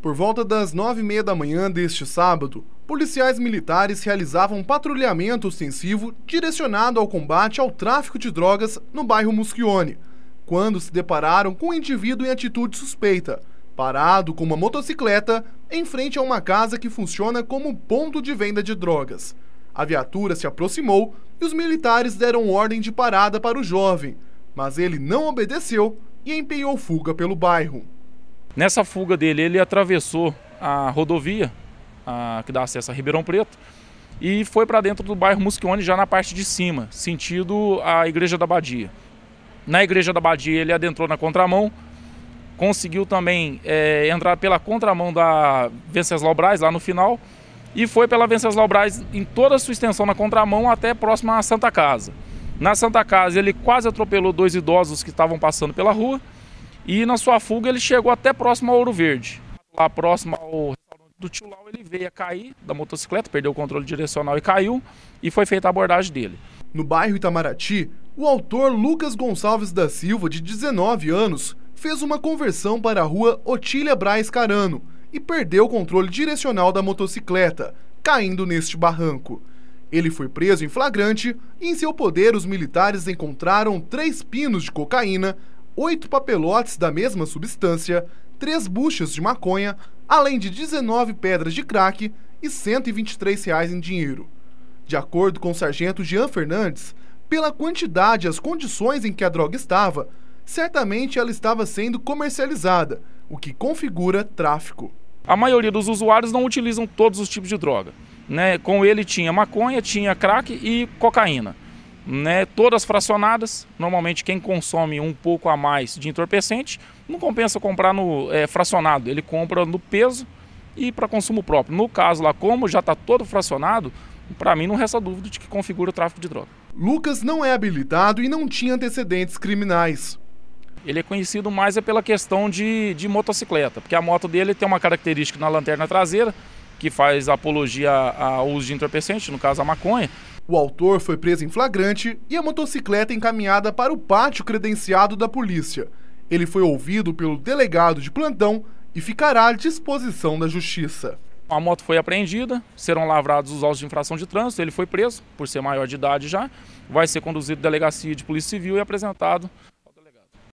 Por volta das nove e meia da manhã deste sábado, policiais militares realizavam um patrulhamento ostensivo direcionado ao combate ao tráfico de drogas no bairro Muschione, quando se depararam com um indivíduo em atitude suspeita, parado com uma motocicleta em frente a uma casa que funciona como ponto de venda de drogas. A viatura se aproximou e os militares deram ordem de parada para o jovem, mas ele não obedeceu e empenhou fuga pelo bairro. Nessa fuga dele, ele atravessou a rodovia a, que dá acesso a Ribeirão Preto e foi para dentro do bairro Muschione, já na parte de cima, sentido a Igreja da Badia. Na Igreja da Badia, ele adentrou na contramão, conseguiu também é, entrar pela contramão da Venceslau Braz, lá no final, e foi pela Venceslau Braz em toda a sua extensão na contramão até próxima à Santa Casa. Na Santa Casa, ele quase atropelou dois idosos que estavam passando pela rua e na sua fuga ele chegou até próximo ao Ouro Verde. Lá próximo ao restaurante do Tio Lau, ele veio a cair da motocicleta, perdeu o controle direcional e caiu, e foi feita a abordagem dele. No bairro Itamaraty, o autor Lucas Gonçalves da Silva, de 19 anos, fez uma conversão para a rua Otília Braz Carano e perdeu o controle direcional da motocicleta, caindo neste barranco. Ele foi preso em flagrante e em seu poder os militares encontraram três pinos de cocaína, oito papelotes da mesma substância, três buchas de maconha, além de 19 pedras de crack e 123 reais em dinheiro. De acordo com o sargento Jean Fernandes, pela quantidade e as condições em que a droga estava, certamente ela estava sendo comercializada, o que configura tráfico. A maioria dos usuários não utilizam todos os tipos de droga. Né? Com ele tinha maconha, tinha crack e cocaína né, todas fracionadas. Normalmente quem consome um pouco a mais de entorpecente não compensa comprar no é, fracionado, ele compra no peso e para consumo próprio. No caso lá, como já está todo fracionado, para mim não resta dúvida de que configura o tráfico de droga. Lucas não é habilitado e não tinha antecedentes criminais. Ele é conhecido mais é pela questão de, de motocicleta, porque a moto dele tem uma característica na lanterna traseira que faz apologia ao uso de entorpecente, no caso a maconha. O autor foi preso em flagrante e a motocicleta encaminhada para o pátio credenciado da polícia. Ele foi ouvido pelo delegado de plantão e ficará à disposição da justiça. A moto foi apreendida, serão lavrados os autos de infração de trânsito, ele foi preso, por ser maior de idade já, vai ser conduzido à delegacia de polícia civil e apresentado